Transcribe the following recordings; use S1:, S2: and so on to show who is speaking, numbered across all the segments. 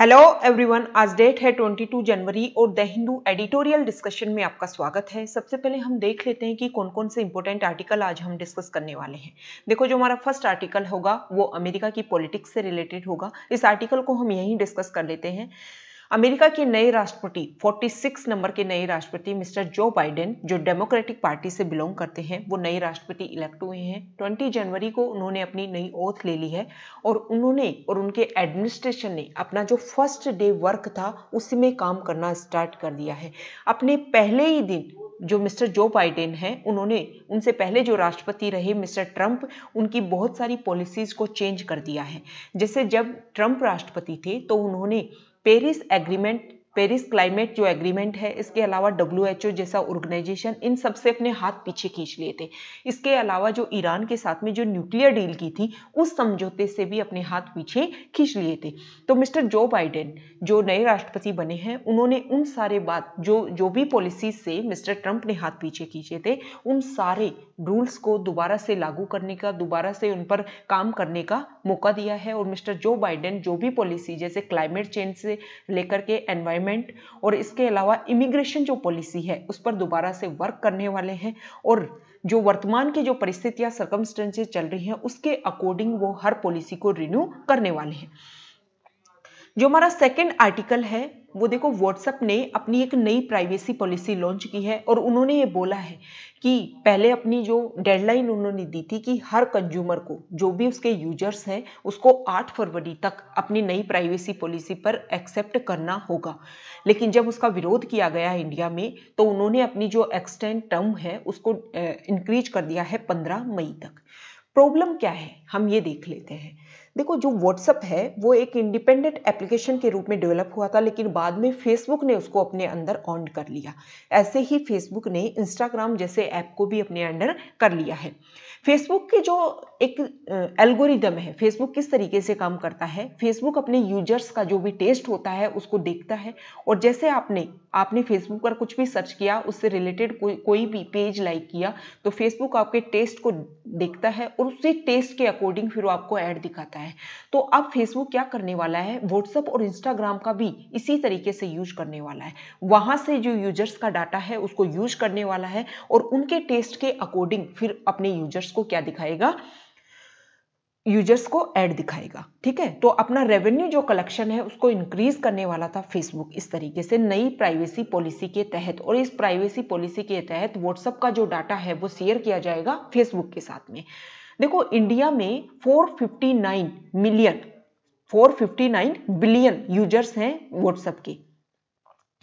S1: hello everyone आज date है 22 जनवरी और द हिंदू एडिटोरियल डिस्कशन में आपका स्वागत है सबसे पहले हम देख लेते हैं कि कौन कौन से इंपॉर्टेंट आर्टिकल आज हम डिस्कस करने वाले हैं देखो जो हमारा फर्स्ट आर्टिकल होगा वो अमेरिका की पॉलिटिक्स से रिलेटेड होगा इस आर्टिकल को हम यहीं डिस्कस कर लेते हैं अमेरिका के नए राष्ट्रपति 46 नंबर के नए राष्ट्रपति मिस्टर जो बाइडेन जो डेमोक्रेटिक पार्टी से बिलोंग करते हैं वो नए राष्ट्रपति इलेक्ट हुए हैं 20 जनवरी को उन्होंने अपनी नई ओथ ले ली है और उन्होंने और उनके एडमिनिस्ट्रेशन ने अपना जो फर्स्ट डे वर्क था उसमें काम करना स्टार्ट कर दिया है अपने पहले ही दिन जो मिस्टर जो बाइडेन हैं उन्होंने उनसे पहले जो राष्ट्रपति रहे मिस्टर ट्रंप उनकी बहुत सारी पॉलिसीज़ को चेंज कर दिया है जैसे जब ट्रंप राष्ट्रपति थे तो उन्होंने Paris Agreement पेरिस क्लाइमेट जो एग्रीमेंट है इसके अलावा डब्ल्यू जैसा ऑर्गेनाइजेशन इन सब से अपने हाथ पीछे खींच लिए थे इसके अलावा जो ईरान के साथ में जो न्यूक्लियर डील की थी उस समझौते से भी अपने हाथ पीछे खींच लिए थे तो मिस्टर जो बाइडेन जो नए राष्ट्रपति बने हैं उन्होंने उन सारे बात जो जो भी पॉलिसी से मिस्टर ट्रंप ने हाथ पीछे खींचे थे उन सारे रूल्स को दोबारा से लागू करने का दोबारा से उन पर काम करने का मौका दिया है और मिस्टर जो बाइडेन जो भी पॉलिसी जैसे क्लाइमेट चेंज से लेकर के एनवायरमेंट एम्प्लॉयमेंट और इसके अलावा इमिग्रेशन जो पॉलिसी है उस पर दोबारा से वर्क करने वाले हैं और जो वर्तमान की जो परिस्थितियां सर्कमस्टेंसेज चल रही हैं उसके अकॉर्डिंग वो हर पॉलिसी को रिन्यू करने वाले हैं जो हमारा सेकेंड आर्टिकल है वो देखो व्हाट्सएप ने अपनी एक नई प्राइवेसी पॉलिसी लॉन्च की है और उन्होंने ये बोला है कि पहले अपनी जो डेडलाइन उन्होंने दी थी कि हर कंज्यूमर को जो भी उसके यूजर्स हैं उसको 8 फरवरी तक अपनी नई प्राइवेसी पॉलिसी पर एक्सेप्ट करना होगा लेकिन जब उसका विरोध किया गया इंडिया में तो उन्होंने अपनी जो एक्सटेंड टर्म है उसको इंक्रीज कर दिया है पंद्रह मई तक प्रॉब्लम क्या है हम ये देख लेते हैं देखो जो व्हाट्सअप है वो एक इंडिपेंडेंट एप्लीकेशन के रूप में डेवलप हुआ था लेकिन बाद में फेसबुक ने उसको अपने अंदर ऑन कर लिया ऐसे ही फेसबुक ने इंस्टाग्राम जैसे ऐप को भी अपने अंडर कर लिया है फेसबुक के जो एक एल्गोरिदम है फेसबुक किस तरीके से काम करता है फेसबुक अपने यूजर्स का जो भी टेस्ट होता है उसको देखता है और जैसे आपने आपने फेसबुक पर कुछ भी सर्च किया उससे रिलेटेड कोई कोई भी पेज लाइक किया तो फेसबुक आपके टेस्ट को देखता है और उससे टेस्ट के अकॉर्डिंग फिर वो आपको ऐड दिखाता है तो अब फेसबुक क्या करने वाला है व्हाट्सअप और इंस्टाग्राम का भी इसी तरीके से यूज करने वाला है वहाँ से जो यूजर्स का डाटा है उसको यूज करने वाला है और उनके टेस्ट के अकॉर्डिंग फिर अपने यूजर्स को क्या दिखाएगा यूजर्स को ऐड दिखाएगा ठीक है तो अपना रेवेन्यू जो कलेक्शन है उसको इंक्रीज करने वाला था फेसबुक इस तरीके से नई प्राइवेसी पॉलिसी के तहत और इस प्राइवेसी पॉलिसी के तहत व्हाट्सएप का जो डाटा है वो शेयर किया जाएगा फेसबुक के साथ में देखो इंडिया में 459 मिलियन 459 बिलियन यूजर्स हैं व्हाट्सएप के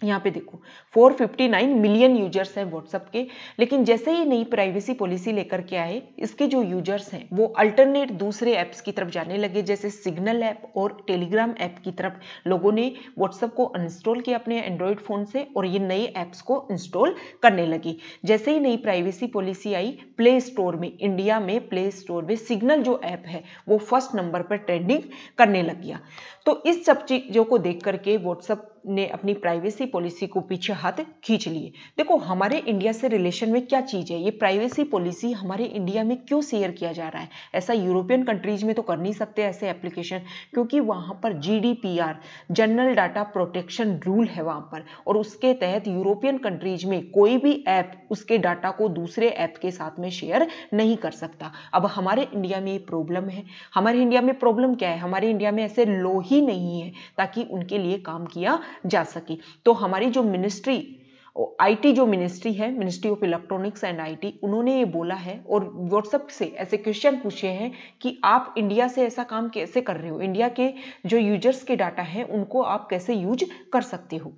S1: यहाँ पे देखो 459 मिलियन यूजर्स हैं व्हाट्सएप के लेकिन जैसे ही नई प्राइवेसी पॉलिसी लेकर के आए इसके जो यूजर्स हैं वो अल्टरनेट दूसरे ऐप्स की तरफ जाने लगे जैसे सिग्नल ऐप और टेलीग्राम ऐप की तरफ लोगों ने व्हाट्सएप को अनइंस्टॉल किया अपने एंड्रॉयड फ़ोन से और ये नए ऐप्स को इंस्टॉल करने लगे जैसे ही नई प्राइवेसी पॉलिसी आई प्ले स्टोर में इंडिया में प्ले स्टोर में सिग्नल जो ऐप है वो फर्स्ट नंबर पर ट्रेंडिंग करने लग गया तो इस सब चीज़ों को देख करके व्हाट्सएप ने अपनी प्राइवेसी पॉलिसी को पीछे हाथ खींच लिए देखो हमारे इंडिया से रिलेशन में क्या चीज़ है ये प्राइवेसी पॉलिसी हमारे इंडिया में क्यों शेयर किया जा रहा है ऐसा यूरोपियन कंट्रीज में तो कर नहीं सकते ऐसे एप्लीकेशन क्योंकि वहां पर GDPR general data protection rule है वहां पर और उसके तहत यूरोपियन कंट्रीज में कोई भी ऐप उसके डाटा को दूसरे ऐप के साथ में शेयर नहीं कर सकता अब हमारे इंडिया में ये प्रॉब्लम है हमारे इंडिया में प्रॉब्लम क्या है हमारे इंडिया में ऐसे लोही ही नहीं है ताकि उनके लिए काम किया जा सके तो हमारी जो मिनिस्ट्री आईटी जो मिनिस्ट्री है ministry of electronics and IT उन्होंने ये बोला है और व्हाट्सएप से ऐसे क्वेश्चन पूछे हैं कि आप इंडिया से ऐसा काम कैसे कर रहे हो इंडिया के जो यूजर्स के डाटा हैं उनको आप कैसे यूज कर सकते हो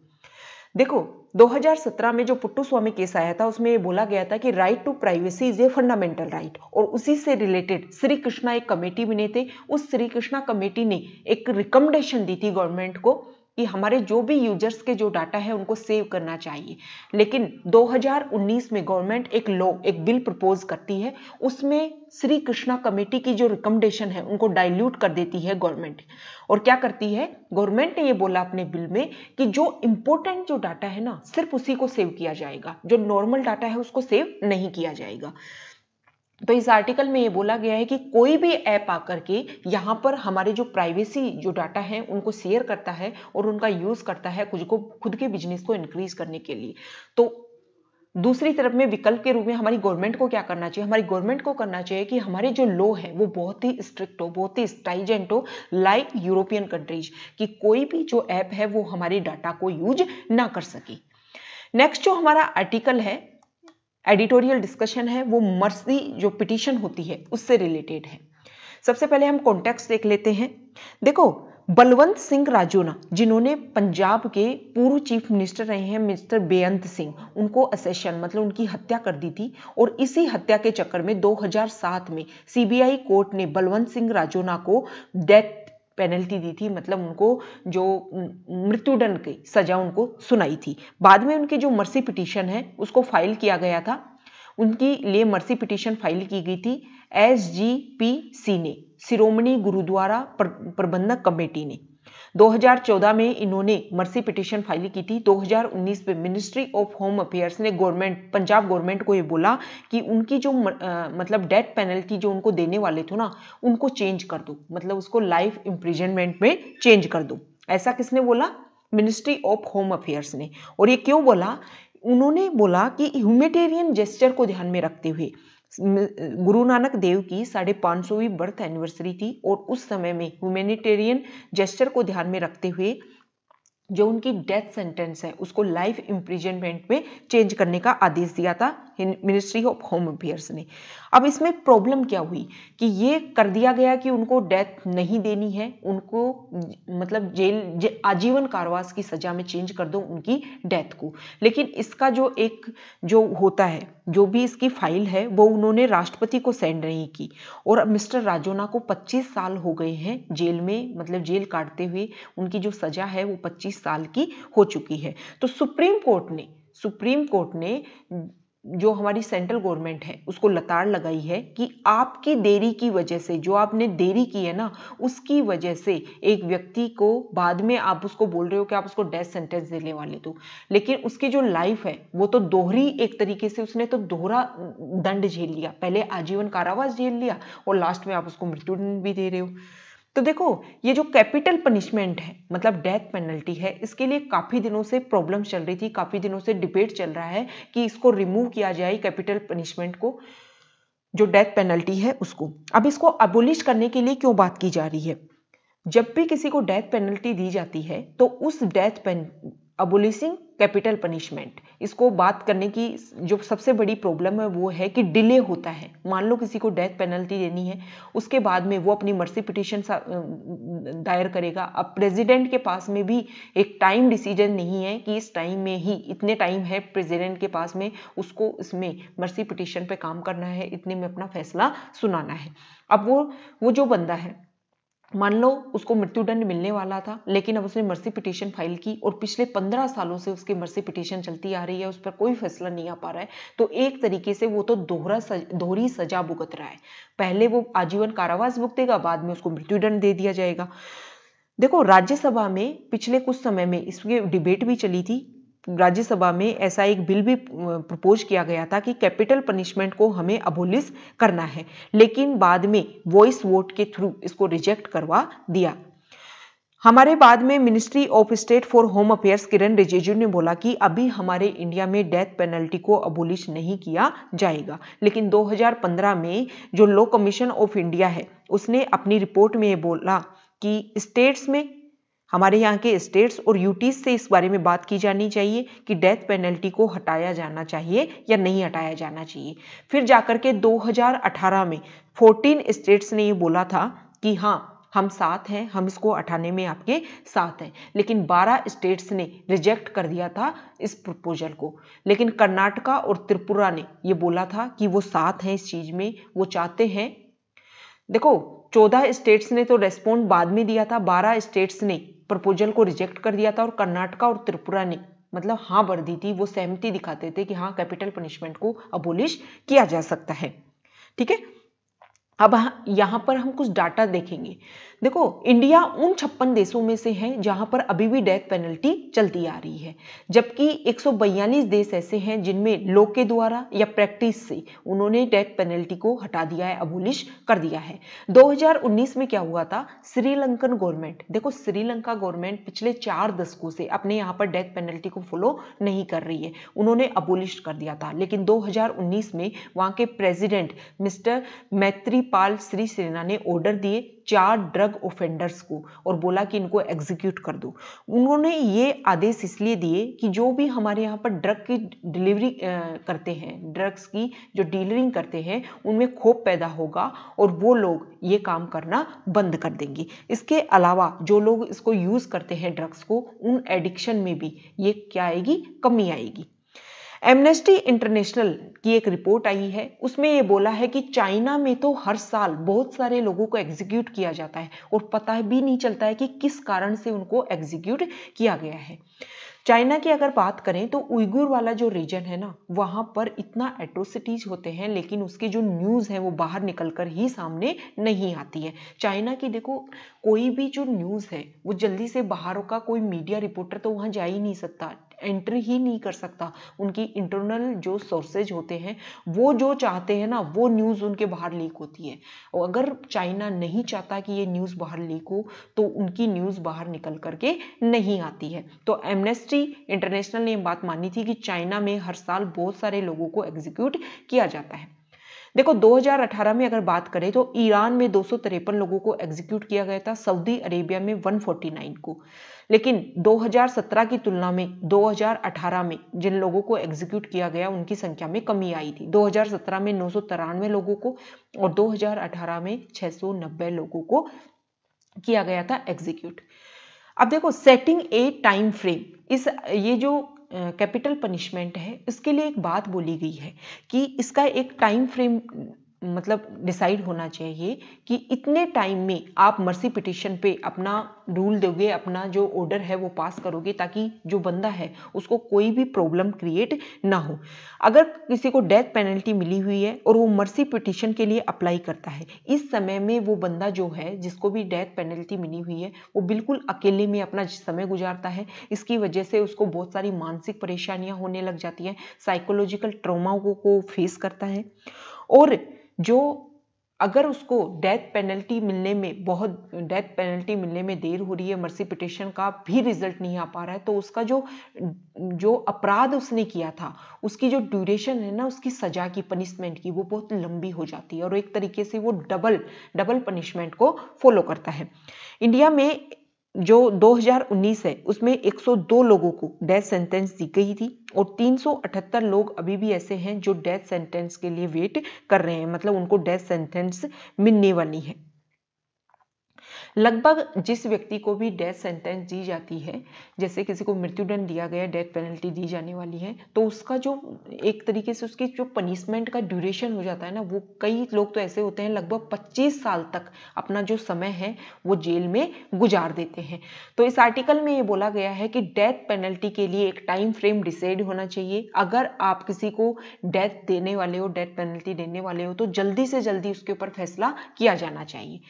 S1: देखो 2017 में जो पुट्टू स्वामी केस आया था उसमें ये बोला गया था कि right to privacy is a fundamental right और उसी से रिलेटेड श्री कृष्णा एक कमेटी बने थे उस श्री कृष्णा कमेटी ने एक रिकमेंडेशन दी थी गवर्नमेंट को कि हमारे जो भी यूजर्स के जो डाटा है उनको सेव करना चाहिए लेकिन 2019 में गवर्नमेंट एक लॉ एक बिल प्रपोज करती है उसमें श्री कृष्णा कमेटी की जो रिकमेंडेशन है उनको डाइल्यूट कर देती है गवर्नमेंट और क्या करती है गवर्नमेंट ने ये बोला अपने बिल में कि जो इम्पोर्टेंट जो डाटा है ना सिर्फ उसी को सेव किया जाएगा जो नॉर्मल डाटा है उसको सेव नहीं किया जाएगा तो इस आर्टिकल में ये बोला गया है कि कोई भी ऐप आकर के यहाँ पर हमारे जो प्राइवेसी जो डाटा है उनको शेयर करता है और उनका यूज़ करता है खुद को खुद के बिजनेस को इंक्रीज करने के लिए तो दूसरी तरफ में विकल्प के रूप में हमारी गवर्नमेंट को क्या करना चाहिए हमारी गवर्नमेंट को करना चाहिए कि हमारे जो लॉ है वो बहुत ही स्ट्रिक्ट हो बहुत ही स्टाइजेंट हो लाइक यूरोपियन कंट्रीज कि कोई भी जो ऐप है वो हमारे डाटा को यूज ना कर सके नेक्स्ट जो हमारा आर्टिकल है एडिटोरियल डिस्कशन है वो मर्सी जो पिटिशन होती है उससे रिलेटेड है सबसे पहले हम कॉन्टेक्स्ट देख लेते हैं देखो बलवंत सिंह राजोना जिन्होंने पंजाब के पूर्व चीफ मिनिस्टर रहे हैं मिस्टर बेअंत सिंह उनको असेशन मतलब उनकी हत्या कर दी थी और इसी हत्या के चक्कर में 2007 में सीबीआई कोर्ट ने बलवंत सिंह राजोना को डेथ पेनल्टी दी थी मतलब उनको जो मृत्युदंड की सजा उनको सुनाई थी बाद में उनके जो मर्सी पिटीशन है उसको फाइल किया गया था उनके लिए मर्सी पिटीशन फाइल की गई थी एस जी पी सी ने शिरोमणि गुरुद्वारा प्रबंधक कमेटी ने 2014 में इन्होंने मर्सी पिटिशन फाइल की थी 2019 में मिनिस्ट्री ऑफ होम अफेयर्स ने गवर्नमेंट पंजाब गवर्नमेंट को ये बोला कि उनकी जो आ, मतलब डेथ पेनल्टी जो उनको देने वाले थे ना उनको चेंज कर दो मतलब उसको लाइफ इम्प्रिजनमेंट में चेंज कर दो ऐसा किसने बोला मिनिस्ट्री ऑफ होम अफेयर्स ने और ये क्यों बोला उन्होंने बोला कि ह्यूमेटेरियन जेस्टर को ध्यान में रखते हुए गुरु नानक देव की साढ़े पाँच सौवीं बर्थ एनिवर्सरी थी और उस समय में ह्यूमेनिटेरियन जेस्टर को ध्यान में रखते हुए जो उनकी डेथ सेंटेंस है उसको लाइफ इम्प्रिजनमेंट में चेंज करने का आदेश दिया था मिनिस्ट्री ऑफ होम अफेयर्स ने अब इसमें प्रॉब्लम क्या हुई कि ये कर दिया गया कि उनको डेथ नहीं देनी है उनको मतलब जेल जे, आजीवन कारवास की सजा में चेंज कर दो उनकी डेथ को लेकिन इसका जो एक जो होता है जो भी इसकी फाइल है वो उन्होंने राष्ट्रपति को सेंड नहीं की और मिस्टर राजोना को 25 साल हो गए हैं जेल में मतलब जेल काटते हुए उनकी जो सजा है वो 25 साल की हो चुकी है तो सुप्रीम कोर्ट ने सुप्रीम कोर्ट ने जो हमारी सेंट्रल गवर्नमेंट है उसको लताड़ लगाई है कि आपकी देरी की वजह से जो आपने देरी की है ना उसकी वजह से एक व्यक्ति को बाद में आप उसको बोल रहे हो कि आप उसको डेथ सेंटेंस देने वाले तो लेकिन उसकी जो लाइफ है वो तो दोहरी एक तरीके से उसने तो दोहरा दंड झेल लिया पहले आजीवन कारावास झेल लिया और लास्ट में आप उसको मृत्युदंड भी दे रहे हो तो देखो ये जो कैपिटल पनिशमेंट है मतलब डेथ पेनल्टी है इसके लिए काफ़ी दिनों से प्रॉब्लम चल रही थी काफ़ी दिनों से डिबेट चल रहा है कि इसको रिमूव किया जाए कैपिटल पनिशमेंट को जो डेथ पेनल्टी है उसको अब इसको अबोलिश करने के लिए क्यों बात की जा रही है जब भी किसी को डेथ पेनल्टी दी जाती है तो उस death pen abolishing capital punishment इसको बात करने की जो सबसे बड़ी प्रॉब्लम है वो है कि डिले होता है मान लो किसी को डेथ पेनल्टी देनी है उसके बाद में वो अपनी मर्सी पिटिशन दायर करेगा अब प्रेसिडेंट के पास में भी एक टाइम डिसीजन नहीं है कि इस टाइम में ही इतने टाइम है प्रेसिडेंट के पास में उसको इसमें मर्सी पिटिशन पे काम करना है इतने में अपना फैसला सुनाना है अब वो वो जो बंदा है मान लो उसको मृत्युदंड मिलने वाला था लेकिन अब उसने मर्सी पिटीशन फाइल की और पिछले पंद्रह सालों से उसकी मर्सी पिटीशन चलती आ रही है उस पर कोई फैसला नहीं आ पा रहा है तो एक तरीके से वो तो दोहरा सज, दोहरी सजा भुगत रहा है पहले वो आजीवन कारावास भुगतेगा बाद में उसको मृत्युदंड दे दिया जाएगा देखो राज्यसभा में पिछले कुछ समय में इसकी डिबेट भी चली थी राज्यसभा में ऐसा एक बिल भी प्रपोज किया गया था कि कैपिटल पनिशमेंट को हमें अबोलिस करना है लेकिन बाद में वॉइस वोट के थ्रू इसको रिजेक्ट करवा दिया हमारे बाद में ministry of state for home affairs Kiran Rijiju ने बोला कि अभी हमारे इंडिया में डेथ पेनल्टी को अबोलिश नहीं किया जाएगा लेकिन 2015 में जो लॉ कमीशन ऑफ इंडिया है उसने अपनी रिपोर्ट में बोला कि स्टेट्स में हमारे यहाँ के स्टेट्स और यूटीज से इस बारे में बात की जानी चाहिए कि डेथ पेनल्टी को हटाया जाना चाहिए या नहीं हटाया जाना चाहिए फिर जाकर के 2018 में 14 स्टेट्स ने ये बोला था कि हाँ हम साथ हैं हम इसको हटाने में आपके साथ हैं लेकिन 12 स्टेट्स ने रिजेक्ट कर दिया था इस प्रपोजल को लेकिन कर्नाटका और त्रिपुरा ने ये बोला था कि वो साथ हैं इस चीज़ में वो चाहते हैं देखो चौदह स्टेट्स ने तो रेस्पॉन्ड बाद में दिया था बारह स्टेट्स ने प्रपोजल को रिजेक्ट कर दिया था और कर्नाटका और त्रिपुरा ने मतलब हाँ भर दी थी वो सहमति दिखाते थे कि हाँ कैपिटल पनिशमेंट को अबोलिश किया जा सकता है ठीक है अब यहाँ पर हम कुछ डाटा देखेंगे देखो इंडिया उन छप्पन देशों में से है जहाँ पर अभी भी डेथ पेनल्टी चलती आ रही है जबकि एक देश ऐसे हैं जिनमें लोग के द्वारा या प्रैक्टिस से उन्होंने डेथ पेनल्टी को हटा दिया है अबोलिश कर दिया है 2019 में क्या हुआ था श्रीलंकन गवर्नमेंट देखो श्रीलंका गवर्नमेंट पिछले चार दशकों से अपने यहाँ पर डेथ पेनल्टी को फॉलो नहीं कर रही है उन्होंने अबोलिश कर दिया था लेकिन दो में वहाँ के प्रेजिडेंट मिस्टर मैत्री पाल श्री सेना ने ऑर्डर दिए चार ड्रग ऑफेंडर्स को और बोला कि इनको एग्जीक्यूट कर दो उन्होंने ये आदेश इसलिए दिए कि जो भी हमारे यहाँ पर ड्रग की डिलीवरी करते हैं ड्रग्स की जो डीलरिंग करते हैं उनमें खोप पैदा होगा और वो लोग ये काम करना बंद कर देंगे इसके अलावा जो लोग इसको यूज़ करते हैं ड्रग्स को उन एडिक्शन में भी ये क्या आएगी कमी आएगी एमनेस्टी इंटरनेशनल की एक रिपोर्ट आई है उसमें ये बोला है कि चाइना में तो हर साल बहुत सारे लोगों को एग्जीक्यूट किया जाता है और पता भी नहीं चलता है कि किस कारण से उनको एग्जीक्यूट किया गया है चाइना की अगर बात करें तो उइगुर वाला जो रीजन है ना वहाँ पर इतना एट्रोसिटीज होते हैं लेकिन उसकी जो न्यूज़ है वो बाहर निकल कर ही सामने नहीं आती है चाइना की देखो कोई भी जो न्यूज़ है वो जल्दी से बाहरों का कोई मीडिया रिपोर्टर तो वहाँ जा ही नहीं सकता एंट्री ही नहीं कर सकता उनकी इंटरनल जो सोर्सेज होते हैं वो जो चाहते हैं ना वो न्यूज़ उनके बाहर लीक होती है और अगर चाइना नहीं चाहता कि ये न्यूज़ बाहर लीक हो तो उनकी न्यूज़ बाहर निकल करके नहीं आती है तो एमनेस्टी इंटरनेशनल ने बात मानी थी कि चाइना में हर साल बहुत सारे लोगों को एग्जीक्यूट किया जाता है देखो 2018 में अगर बात करें तो ईरान में दो लोगों को एग्जीक्यूट किया गया था सऊदी अरेबिया में 149 को लेकिन 2017 की तुलना में 2018 में जिन लोगों को एग्जीक्यूट किया गया उनकी संख्या में कमी आई थी 2017 में नौ लोगों को और 2018 में 690 लोगों को किया गया था एग्जीक्यूट अब देखो सेटिंग ए टाइम फ्रेम इस ये जो कैपिटल पनिशमेंट है इसके लिए एक बात बोली गई है कि इसका एक टाइम फ्रेम मतलब डिसाइड होना चाहिए कि इतने टाइम में आप मर्सी पिटिशन पे अपना रूल दोगे अपना जो ऑर्डर है वो पास करोगे ताकि जो बंदा है उसको कोई भी प्रॉब्लम क्रिएट ना हो अगर किसी को डेथ पेनल्टी मिली हुई है और वो मर्सी पिटिशन के लिए अप्लाई करता है इस समय में वो बंदा जो है जिसको भी डेथ पेनल्टी मिली हुई है वो बिल्कुल अकेले में अपना समय गुजारता है इसकी वजह से उसको बहुत सारी मानसिक परेशानियाँ होने लग जाती हैं साइकोलॉजिकल ट्रोमा को, को फेस करता है और जो अगर उसको डेथ पेनल्टी मिलने में बहुत डेथ पेनल्टी मिलने में देर हो रही है मर्सी पिटिशन का भी रिजल्ट नहीं आ पा रहा है तो उसका जो जो अपराध उसने किया था उसकी जो ड्यूरेशन है ना उसकी सजा की पनिशमेंट की वो बहुत लंबी हो जाती है और एक तरीके से वो डबल डबल पनिशमेंट को फॉलो करता है इंडिया में जो 2019 है उसमें 102 लोगों को डेथ सेंटेंस दी गई थी और 378 लोग अभी भी ऐसे हैं जो डेथ सेंटेंस के लिए वेट कर रहे हैं मतलब उनको डेथ सेंटेंस मिलने वाली है लगभग जिस व्यक्ति को भी डेथ सेंटेंस दी जाती है जैसे किसी को मृत्युदंड दिया गया डेथ पेनल्टी दी जाने वाली है तो उसका जो एक तरीके से उसकी जो पनिशमेंट का ड्यूरेशन हो जाता है ना वो कई लोग तो ऐसे होते हैं लगभग 25 साल तक अपना जो समय है वो जेल में गुजार देते हैं तो इस आर्टिकल में ये बोला गया है कि डेथ पेनल्टी के लिए एक टाइम फ्रेम डिसाइड होना चाहिए अगर आप किसी को डेथ देने वाले हो डेथ पेनल्टी देने वाले हो तो जल्दी से जल्दी उसके ऊपर फैसला किया जाना चाहिए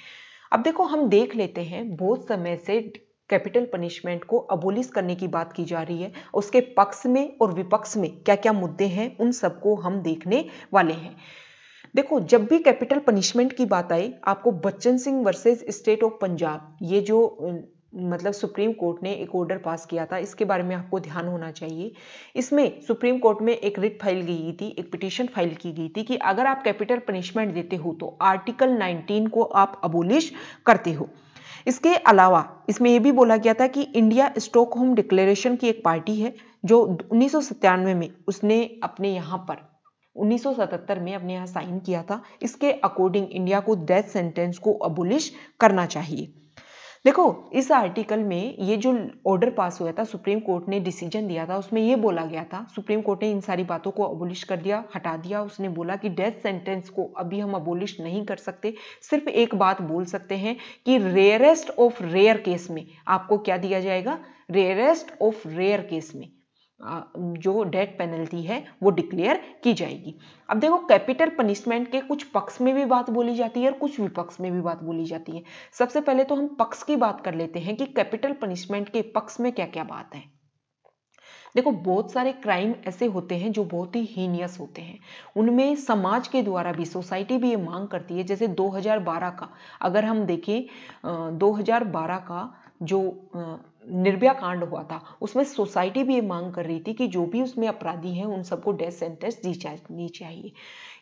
S1: अब देखो हम देख लेते हैं बहुत समय से कैपिटल पनिशमेंट को अबोलिस करने की बात की जा रही है उसके पक्ष में और विपक्ष में क्या क्या मुद्दे हैं उन सबको हम देखने वाले हैं देखो जब भी कैपिटल पनिशमेंट की बात आई आपको Bachchan Singh versus state of Punjab ये जो मतलब सुप्रीम कोर्ट ने एक ऑर्डर पास किया था इसके बारे में आपको ध्यान होना चाहिए इसमें सुप्रीम कोर्ट में एक रिट फाइल की गई थी एक पिटिशन फाइल की गई थी कि अगर आप कैपिटल पनिशमेंट देते हो तो आर्टिकल 19 को आप अबोलिश करते हो इसके अलावा इसमें यह भी बोला गया था कि इंडिया स्टॉक होम डिक्लेरेशन की एक पार्टी है जो उन्नीस में उसने अपने यहाँ पर 1977 में अपने यहाँ साइन किया था इसके अकॉर्डिंग इंडिया को डेथ सेंटेंस को अबोलिश करना चाहिए देखो इस आर्टिकल में ये जो ऑर्डर पास हुआ था सुप्रीम कोर्ट ने डिसीजन दिया था उसमें ये बोला गया था सुप्रीम कोर्ट ने इन सारी बातों को अबोलिश कर दिया हटा दिया उसने बोला कि डेथ सेंटेंस को अभी हम अबोलिश नहीं कर सकते सिर्फ एक बात बोल सकते हैं कि रेयरेस्ट ऑफ रेयर केस में आपको क्या दिया जाएगा रेयरेस्ट ऑफ रेयर केस में जो डेथ पेनल्टी है वो डिक्लेयर की जाएगी अब देखो कैपिटल पनिशमेंट के कुछ पक्ष में भी बात बोली जाती है और कुछ विपक्ष में भी बात बोली जाती है सबसे पहले तो हम पक्ष की बात कर लेते हैं कि कैपिटल पनिशमेंट के पक्ष में क्या क्या बात है देखो बहुत सारे क्राइम ऐसे होते हैं जो बहुत ही हीनियस होते हैं उनमें समाज के द्वारा भी सोसाइटी भी ये मांग करती है जैसे 2012 का अगर हम देखें 2012 का जो निर्भया कांड हुआ था उसमें सोसाइटी भी ये मांग कर रही थी कि जो भी उसमें अपराधी हैं उन सबको डेथ सेंटेंस दी जानी चाहिए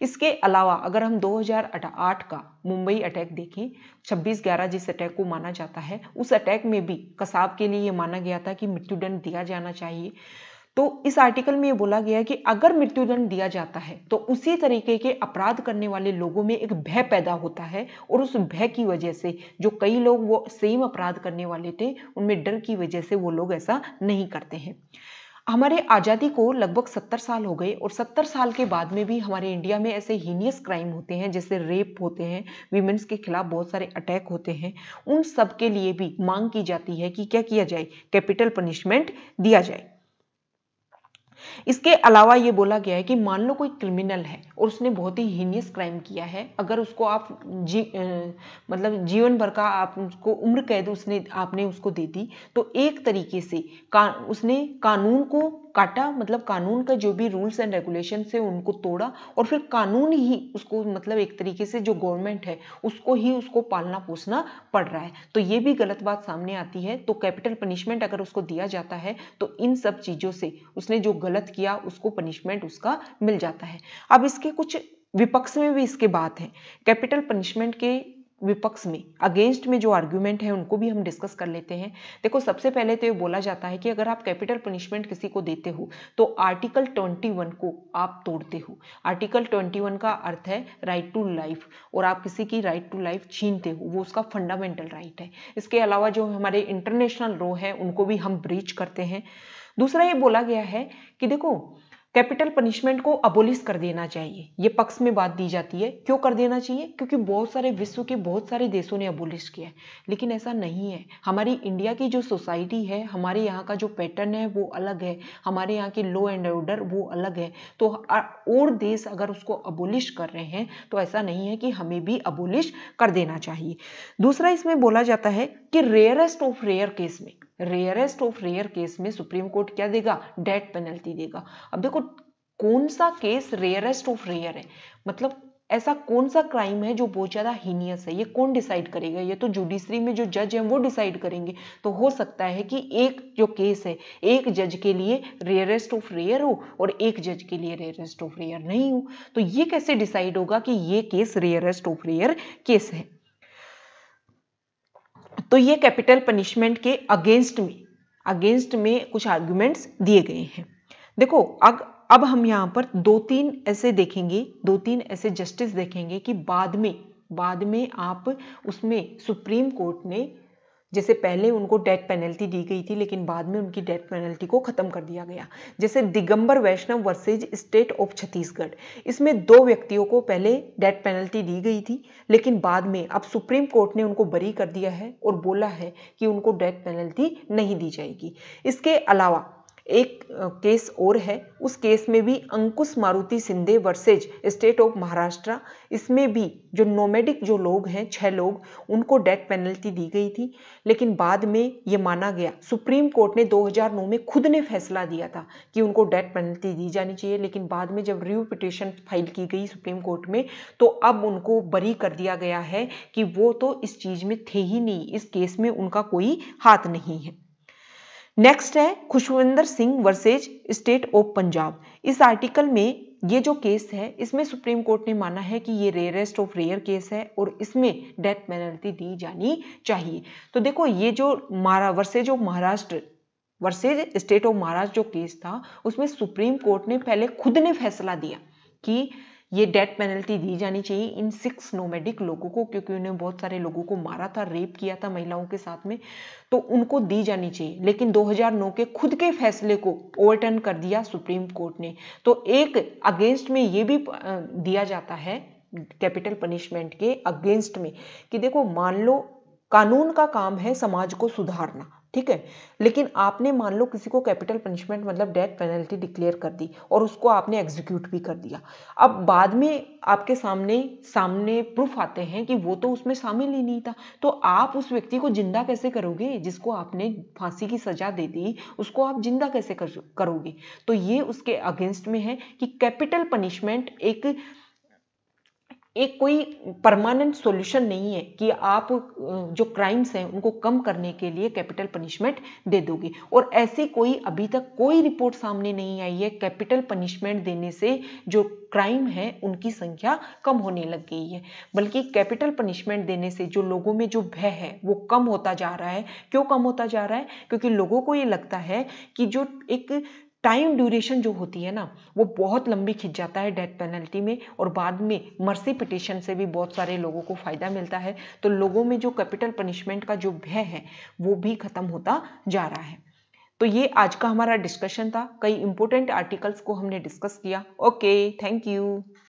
S1: इसके अलावा अगर हम 2008 का मुंबई अटैक देखें 26 ग्यारह जिस अटैक को माना जाता है उस अटैक में भी कसाब के लिए ये माना गया था कि मृत्युदंड दिया जाना चाहिए तो इस आर्टिकल में ये बोला गया है कि अगर मृत्युदंड दिया जाता है तो उसी तरीके के अपराध करने वाले लोगों में एक भय पैदा होता है और उस भय की वजह से जो कई लोग वो सेम अपराध करने वाले थे उनमें डर की वजह से वो लोग ऐसा नहीं करते हैं हमारे आज़ादी को लगभग सत्तर साल हो गए और सत्तर साल के बाद में भी हमारे इंडिया में ऐसे हीनियस क्राइम होते हैं जैसे रेप होते हैं वीमेंस के खिलाफ बहुत सारे अटैक होते हैं उन सब के लिए भी मांग की जाती है कि क्या किया जाए कैपिटल पनिशमेंट दिया जाए इसके अलावा ये बोला गया है कि मान लो कोई क्रिमिनल है और उसने बहुत ही हीनियस क्राइम किया है अगर उसको आप जी आ, मतलब जीवन भर का आप उसको उम्र कैद उसने आपने उसको दे दी तो एक तरीके से का उसने कानून को काटा मतलब कानून का जो भी रूल्स एंड रेगुलेशन है उनको तोड़ा और फिर कानून ही उसको मतलब एक तरीके से जो गवर्नमेंट है उसको ही उसको पालना पोसना पड़ रहा है तो ये भी गलत बात सामने आती है तो कैपिटल पनिशमेंट अगर उसको दिया जाता है तो इन सब चीज़ों से उसने जो गलत किया उसको पनिशमेंट उसका मिल जाता है अब इसके कुछ विपक्ष में भी इसके बात है कैपिटल पनिशमेंट के विपक्ष में अगेंस्ट में जो आर्ग्यूमेंट है उनको भी हम डिस्कस कर लेते हैं देखो सबसे पहले तो ये बोला जाता है कि अगर आप कैपिटल पनिशमेंट किसी को देते हो तो आर्टिकल 21 को आप तोड़ते हो आर्टिकल 21 का अर्थ है राइट टू लाइफ और आप किसी की राइट टू लाइफ छीनते हो वो उसका फंडामेंटल राइट है इसके अलावा जो हमारे इंटरनेशनल रो है उनको भी हम ब्रीच करते हैं दूसरा ये बोला गया है कि देखो कैपिटल पनिशमेंट को अबोलिश कर देना चाहिए ये पक्ष में बात दी जाती है क्यों कर देना चाहिए क्योंकि बहुत सारे विश्व के बहुत सारे देशों ने अबोलिश किया है लेकिन ऐसा नहीं है हमारी इंडिया की जो सोसाइटी है हमारे यहाँ का जो पैटर्न है वो अलग है हमारे यहाँ की लॉ एंड ऑर्डर वो अलग है तो और देश अगर उसको अबोलिश कर रहे हैं तो ऐसा नहीं है कि हमें भी अबोलिश कर देना चाहिए दूसरा इसमें बोला जाता है कि रेयरेस्ट ऑफ रेयर केस में रेयरेस्ट ऑफ रेयर केस में सुप्रीम कोर्ट क्या देगा डेथ पेनल्टी देगा अब देखो कौन सा केस रेयरेस्ट ऑफ रेयर है मतलब ऐसा कौन सा क्राइम है जो बहुत ज़्यादा हीनियस है ये कौन डिसाइड करेगा ये तो जुडिशरी में जो जज हैं वो डिसाइड करेंगे तो हो सकता है कि एक जो केस है एक जज के लिए रेयरेस्ट ऑफ रेयर हो और एक जज के लिए रेयरेस्ट ऑफ रेयर नहीं हो तो ये कैसे डिसाइड होगा कि ये case rarest of rare case है तो ये कैपिटल पनिशमेंट के अगेंस्ट में अगेंस्ट में कुछ आर्ग्यूमेंट्स दिए गए हैं देखो अब अब हम यहाँ पर दो तीन ऐसे देखेंगे दो तीन ऐसे जस्टिस देखेंगे कि बाद में बाद में आप उसमें सुप्रीम कोर्ट ने जैसे पहले उनको डेथ पेनल्टी दी गई थी लेकिन बाद में उनकी डेथ पेनल्टी को ख़त्म कर दिया गया जैसे Digambar Vaishnav versus state of Chhattisgarh इसमें दो व्यक्तियों को पहले डेथ पेनल्टी दी गई थी लेकिन बाद में अब सुप्रीम कोर्ट ने उनको बरी कर दिया है और बोला है कि उनको डेथ पेनल्टी नहीं दी जाएगी इसके अलावा एक केस और है उस केस में भी Ankush Maruti Shinde versus state of Maharashtra इसमें भी जो नोमेडिक जो लोग हैं छह लोग उनको डेथ पेनल्टी दी गई थी लेकिन बाद में ये माना गया सुप्रीम कोर्ट ने 2009 में खुद ने फैसला दिया था कि उनको डेथ पेनल्टी दी जानी चाहिए लेकिन बाद में जब रिव्यू पिटिशन फाइल की गई सुप्रीम कोर्ट में तो अब उनको बरी कर दिया गया है कि वो तो इस चीज़ में थे ही नहीं इस केस में उनका कोई हाथ नहीं है नेक्स्ट है Khushwinder Singh versus state of Punjab इस आर्टिकल में ये जो केस है इसमें सुप्रीम कोर्ट ने माना है कि ये रेयरेस्ट ऑफ रेयर केस है और इसमें डेथ पेनल्टी दी जानी चाहिए तो देखो ये जो मारा versus of Maharashtra versus state of Maharashtra जो केस था उसमें सुप्रीम कोर्ट ने पहले खुद ने फैसला दिया कि ये डेथ पेनल्टी दी जानी चाहिए इन सिक्स नोमेडिक लोगों को क्योंकि उन्हें बहुत सारे लोगों को मारा था रेप किया था महिलाओं के साथ में तो उनको दी जानी चाहिए लेकिन 2009 के खुद के फैसले को ओवरटर्न कर दिया सुप्रीम कोर्ट ने तो एक अगेंस्ट में ये भी दिया जाता है कैपिटल पनिशमेंट के अगेंस्ट में कि देखो मान लो कानून का काम है समाज को सुधारना ठीक है लेकिन आपने मान लो किसी को कैपिटल पनिशमेंट मतलब डेथ पेनल्टी डिक्लेयर कर दी और उसको आपने एग्जीक्यूट भी कर दिया अब बाद में आपके सामने सामने प्रूफ आते हैं कि वो तो उसमें शामिल ही नहीं था तो आप उस व्यक्ति को जिंदा कैसे करोगे जिसको आपने फांसी की सजा दे दी उसको आप जिंदा कैसे करोगे तो ये उसके अगेंस्ट में है कि कैपिटल पनिशमेंट एक एक कोई परमानेंट सॉल्यूशन नहीं है कि आप जो क्राइम्स हैं उनको कम करने के लिए कैपिटल पनिशमेंट दे दोगे और ऐसी कोई अभी तक कोई रिपोर्ट सामने नहीं आई है कैपिटल पनिशमेंट देने से जो क्राइम है उनकी संख्या कम होने लग गई है बल्कि कैपिटल पनिशमेंट देने से जो लोगों में जो भय है वो कम होता जा रहा है क्यों कम होता जा रहा है क्योंकि लोगों को ये लगता है कि जो एक टाइम ड्यूरेशन जो होती है ना वो बहुत लंबी खिंच जाता है डेथ पेनल्टी में और बाद में मर्सी पिटिशन से भी बहुत सारे लोगों को फ़ायदा मिलता है तो लोगों में जो कैपिटल पनिशमेंट का जो भय है वो भी ख़त्म होता जा रहा है तो ये आज का हमारा डिस्कशन था कई इंपॉर्टेंट आर्टिकल्स को हमने डिस्कस किया ओके थैंक यू